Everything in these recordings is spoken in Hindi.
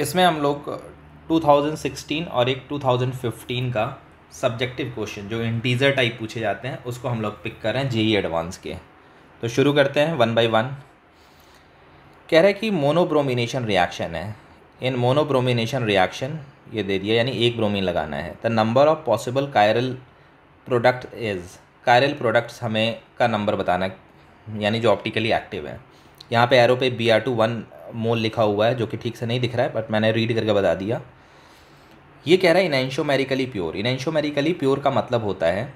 इसमें हम लोग 2016 uh, और एक 2015 का सब्जेक्टिव क्वेश्चन जो इंटीजर टाइप पूछे जाते हैं उसको हम लोग पिक कर रहे हैं जेई एडवांस के तो शुरू करते हैं वन बाय वन कह रहे हैं कि मोनोब्रोमिनेशन रिएक्शन है इन मोनोब्रोमिनेशन रिएक्शन ये दे दिया यानी एक ब्रोमीन लगाना है the number of possible chiral product is chiral products हमें का नंबर बताना यानी जो ऑप्टिकली एक्टिव है यहाँ पे एरो पे B R two one mole लिखा हुआ है जो कि ठीक से नहीं दिख रहा है बट मैंने रीड करके बता दिया ये कह रहा है इनैंशोमेरिकली प्योर इनैंशोमेरिकली प्योर का मतलब होता है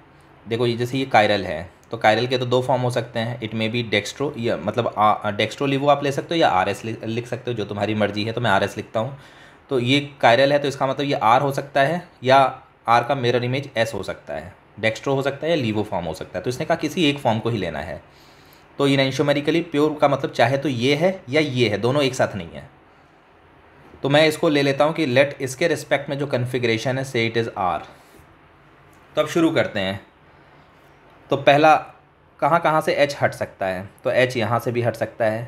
देखो ये जैसे ये कायरल है तो कायरल के तो दो फॉर्म हो सकते हैं इट मे बी डेक्स्ट्रो या मतलब डेक्स्ट्रो लिवो आप ले सकते हो या आर एस लिख सकते हो जो तुम्हारी मर्जी है तो मैं आर एस लिखता हूँ तो ये कायरल है तो इसका मतलब ये आर हो सकता है या आर का मेरर इमेज एस हो सकता है डेक्स्ट्रो हो सकता है या लीवो फॉर्म हो सकता है तो इसने कहा किसी एक फॉर्म को ही लेना है तो इनशोमेरिकली प्योर का मतलब चाहे तो ये है या ये है दोनों एक साथ नहीं है तो मैं इसको ले लेता हूँ कि लेट इसके रिस्पेक्ट में जो कन्फिग्रेशन है से इट इज़ आर तो अब शुरू करते हैं तो पहला कहाँ कहाँ से एच हट सकता है तो एच यहाँ से भी हट सकता है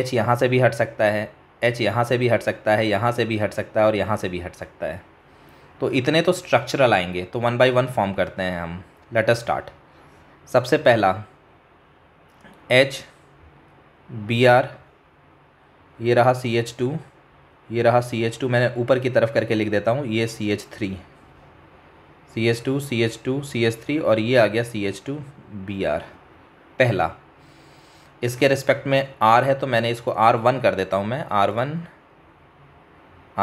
एच यहाँ से भी हट सकता है एच यहाँ से भी हट सकता है यहाँ से भी हट सकता है और यहाँ से भी हट सकता है तो इतने तो स्ट्रक्चरल आएंगे तो वन बाई वन फॉर्म करते हैं हम लेटर स्टार्ट सबसे पहला एच बी आर ये रहा सी एच टू ये रहा सी एच टू मैंने ऊपर की तरफ करके लिख देता हूँ ये C H three C H two C H two C H three और ये आ गया C H two B R पहला इसके रिस्पेक्ट में आर है तो मैंने इसको आर वन कर देता हूँ मैं आर वन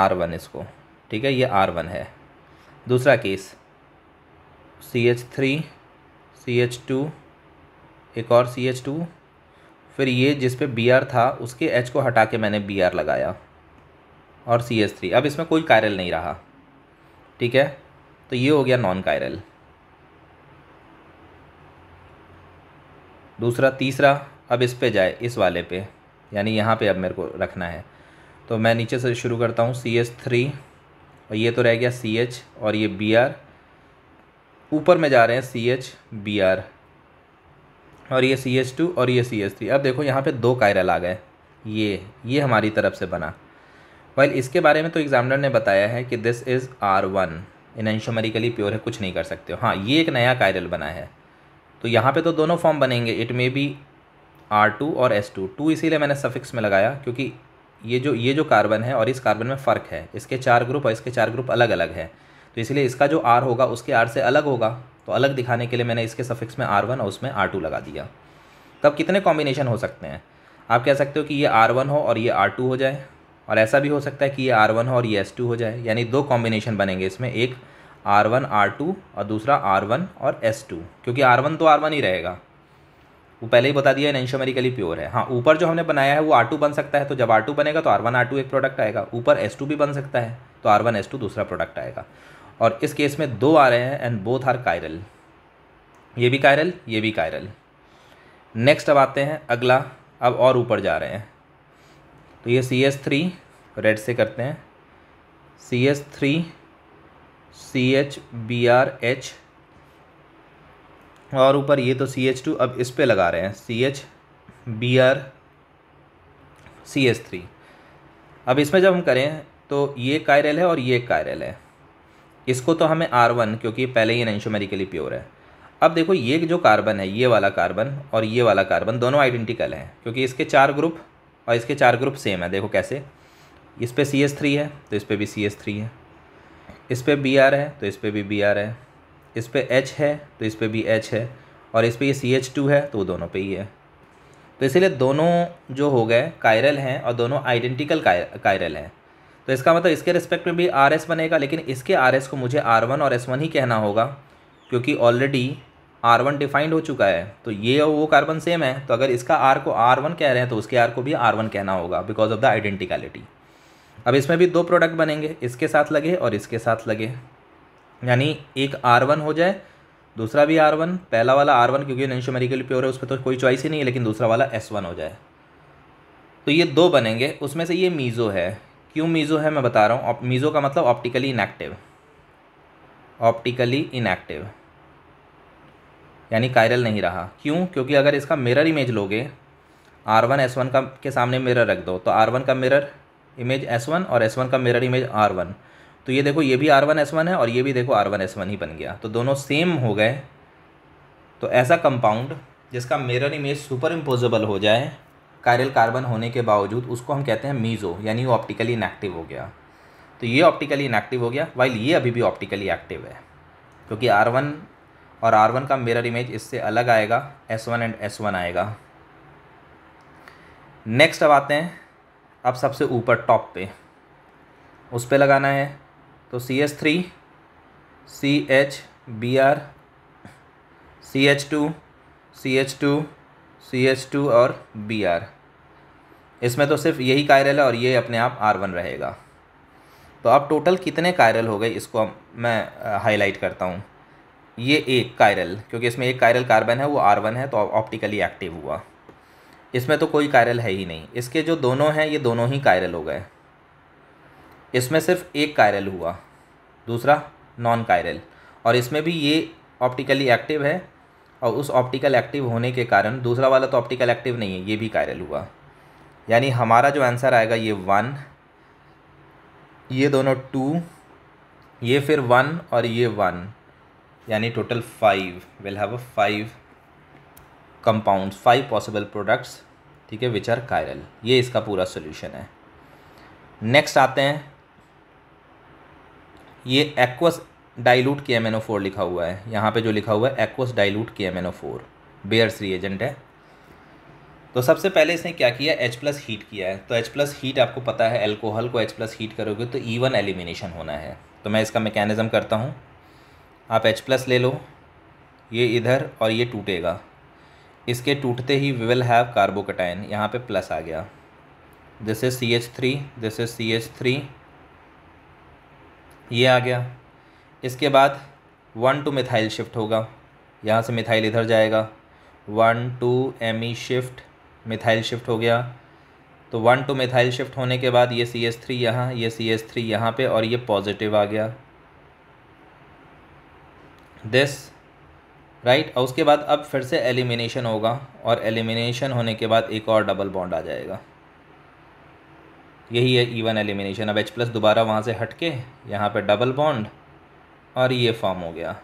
आर वन इसको ठीक है ये आर वन है दूसरा case C H three C H two एक और सी एच टू फिर ये जिस पे बी आर था उसके एच को हटा के मैंने बी आर लगाया और सी एच थ्री अब इसमें कोई कायरल नहीं रहा ठीक है तो ये हो गया नॉन कायरल दूसरा तीसरा अब इस पे जाए इस वाले पे यानी यहाँ पे अब मेरे को रखना है तो मैं नीचे से शुरू करता हूँ सी एच थ्री और ये तो रह गया सी एच और ये बी आर ऊपर में जा रहे हैं सी एच बी आर और ये सी एस टू और ये सी एस थ्री अब देखो यहाँ पे दो कायरल आ गए ये ये हमारी तरफ से बना वेल इसके बारे में तो एग्जामिनर ने बताया है कि this is R one in enantiomerically pure है कुछ नहीं कर सकते हो हाँ ये एक नया कायरल बना है तो यहाँ पे तो दोनों फॉर्म बनेंगे it may be R two और एस टू टू इसीलिए मैंने सफिक्स में लगाया क्योंकि ये जो ये जो कार्बन है और इस कार्बन में फ़र्क है इसके चार ग्रुप और इसके चार ग्रुप अलग अलग हैं तो इसलिए इसका जो आर होगा उसके आर से अलग होगा तो अलग दिखाने के लिए मैंने इसके सफिक्स में आर वन और उसमें आर टू लगा दिया तब कितने कॉम्बिनेशन हो सकते हैं आप कह सकते हो कि ये आर वन हो और ये आर टू हो जाए और ऐसा भी हो सकता है कि ये आर वन हो और ये एस टू हो जाए यानी दो कॉम्बिनेशन बनेंगे इसमें एक आर वन आर टू और दूसरा आर वन और एस टू क्योंकि आर वन तो आर वन ही रहेगा वो पहले ही बता दिया नेंशोमेरिकली प्योर है हाँ ऊपर जो हमने बनाया है वो आर टू बन सकता है तो जब आर टू बनेगा तो आर वन आर टू एक प्रोडक्ट आएगा ऊपर एस टू भी बन सकता है तो आर वन एस टू दूसरा प्रोडक्ट आएगा और इस केस में दो आ रहे हैं एंड बोथ आर कायरल ये भी कायरल ये भी कायरल नेक्स्ट अब आते हैं अगला अब और ऊपर जा रहे हैं तो ये सी एस थ्री रेड से करते हैं C S three C H B R H और ऊपर ये तो सी एच टू अब इस पर लगा रहे हैं C H B R C S three अब इसमें जब हम करें तो ये कायरल है और ये कायरल है इसको तो हमें आर वन क्योंकि पहले ही नैंशोमेरिकली प्योर है अब देखो ये जो कार्बन है ये वाला कार्बन और ये वाला कार्बन दोनों आइडेंटिकल हैं क्योंकि इसके चार ग्रुप और इसके चार ग्रुप सेम है देखो कैसे इस पर सी एस थ्री है तो इस पर भी सी एस थ्री है इस पर बी आर है तो इस पर भी बी आर है इस पर एच है तो इस पर भी एच है और इस पर ये सी एच टू है तो वो दोनों पे ही है तो इसीलिए दोनों जो हो गए कायरल हैं और दोनों आइडेंटिकल कायरल हैं तो इसका मतलब इसके रिस्पेक्ट में भी आर एस बनेगा लेकिन इसके आर एस को मुझे आर वन और एस वन ही कहना होगा क्योंकि ऑलरेडी आर वन डिफाइंड हो चुका है तो ये और वो कार्बन सेम है तो अगर इसका आर को आर वन कह रहे हैं तो उसके आर को भी आर वन कहना होगा बिकॉज ऑफ द आइडेंटिकलिटी अब इसमें भी दो प्रोडक्ट बनेंगे इसके साथ लगे और इसके साथ लगे यानी एक आर वन हो जाए दूसरा भी आर वन पहला वाला आर वन क्योंकि नॉन्शमेरिकली प्योर है उस पर तो कोई चॉइस ही नहीं है लेकिन दूसरा वाला एस वन हो जाए तो ये दो बनेंगे उसमें से ये मीज़ो है क्यों मीज़ो है मैं बता रहा हूँ मीज़ो का मतलब ऑप्टिकली इनएक्टिव ऑप्टिकली इनएक्टिव यानी कायरल नहीं रहा क्यों क्योंकि अगर इसका मिरर इमेज लोगे आर वन एस वन का के सामने मिरर रख दो तो आर वन का मिरर इमेज एस वन और एस वन का मिरर इमेज आर वन तो ये देखो ये भी आर वन एस वन है और ये भी देखो आर वन एस वन ही बन गया तो दोनों सेम हो गए तो ऐसा कंपाउंड जिसका मिरर इमेज सुपर इम्पोजेबल हो जाए कायरल कार्बन होने के बावजूद उसको हम कहते हैं मीज़ो यानी वो ऑप्टिकली इनएक्टिव हो गया तो ये ऑप्टिकली इनएक्टिव हो गया वाइल ये अभी भी ऑप्टिकली एक्टिव है क्योंकि आर वन और आर वन का मिरर इमेज इससे अलग आएगा S one and S one आएगा नेक्स्ट अब आते हैं अब सबसे ऊपर टॉप पे उस पर लगाना है तो C S three C H B R C H two C H two C H two और बी आर इसमें तो सिर्फ यही कायरल है और ये अपने आप आर वन रहेगा तो अब टोटल कितने कायरल हो गए इसको मैं हाईलाइट करता हूँ ये एक कायरल क्योंकि इसमें एक कायरल कार्बन है वो आर वन है तो ऑप्टिकली एक्टिव हुआ इसमें तो कोई कायरल है ही नहीं इसके जो दोनों हैं ये दोनों ही कायरल हो गए इसमें सिर्फ एक कायरल हुआ दूसरा नॉन कायरल और इसमें भी ये ऑप्टिकली एक्टिव है और उस ऑप्टिकल एक्टिव होने के कारण दूसरा वाला तो ऑप्टिकल एक्टिव नहीं है ये भी कायरल हुआ यानी हमारा जो आंसर आएगा ये वन ये दोनों टू ये फिर वन और ये वन यानी total five will have a five compound five possible products ठीक है विच आर कायरल ये इसका पूरा सोल्यूशन है नेक्स्ट आते हैं ये एक्वस डाइल्यूट के एम लिखा हुआ है यहाँ पे जो लिखा हुआ है aqueous dilute K M N O four Baeyer's reagent है तो सबसे पहले इसने क्या किया एच प्लस हीट किया है तो एच प्लस हीट आपको पता है एल्कोहल को एच प्लस हीट करोगे तो ई वन एलिमिनेशन होना है तो मैं इसका मैकेनिज़म करता हूँ आप एच प्लस ले लो ये इधर और ये टूटेगा इसके टूटते ही वी विल हैव कार्बोकटाइन यहाँ पे प्लस आ गया this is C H three this is C H three ये आ गया इसके बाद वन टू मिथाइल शिफ्ट होगा यहाँ से मिथाइल इधर जाएगा one two M E shift methyl shift हो गया तो वन टू मिथाइल शिफ्ट होने के बाद ये सी एस थ्री यहाँ ये सी एस थ्री यहाँ पर और ये पॉजिटिव आ गया दिस राइट और उसके बाद अब फिर से एलिमिनेशन होगा और एलिमिनेशन होने के बाद एक और डबल बॉन्ड आ जाएगा यही है ईवन एलिमिनेशन अब H प्लस दोबारा वहाँ से हट के यहाँ पर डबल बॉन्ड और ये फॉर्म हो गया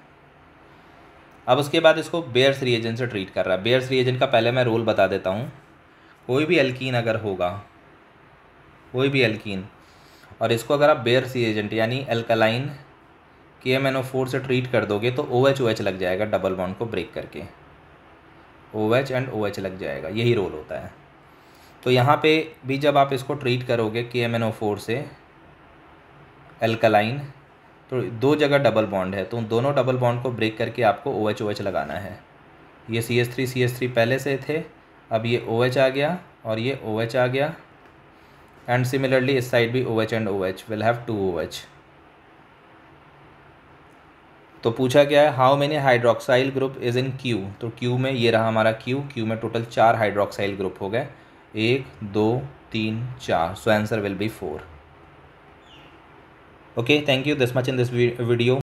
अब उसके बाद इसको बेयर्स रिएजन से ट्रीट कर रहा है बेयर्स रिएजन का पहले मैं रोल बता देता हूँ कोई भी एल्कीन अगर होगा कोई भी एल्कीन और इसको अगर आप बेयर सी एजेंट यानी एल्कलाइन के एम एन ओ फोर से ट्रीट कर दोगे तो ओ एच ओ एच लग जाएगा डबल बॉन्ड को ब्रेक करके O H and O H लग जाएगा यही रोल होता है तो यहाँ पे भी जब आप इसको ट्रीट करोगे K M N O four से एल्कलाइन तो दो जगह डबल बॉन्ड है तो उन दोनों डबल बॉन्ड को ब्रेक करके आपको ओ एच ओ एच लगाना है ये C S three C S three पहले से थे अब ये ओ OH आ गया और ये ओ OH आ गया एंड सिमिलरली इस साइड भी O OH and O H will have two O H तो पूछा गया है how many hydroxyl group is in Q तो क्यू में ये रहा हमारा क्यू क्यू में टोटल चार हाइड्रोक्साइल ग्रुप हो गए एक दो तीन चार so answer will be four okay thank you this much in this video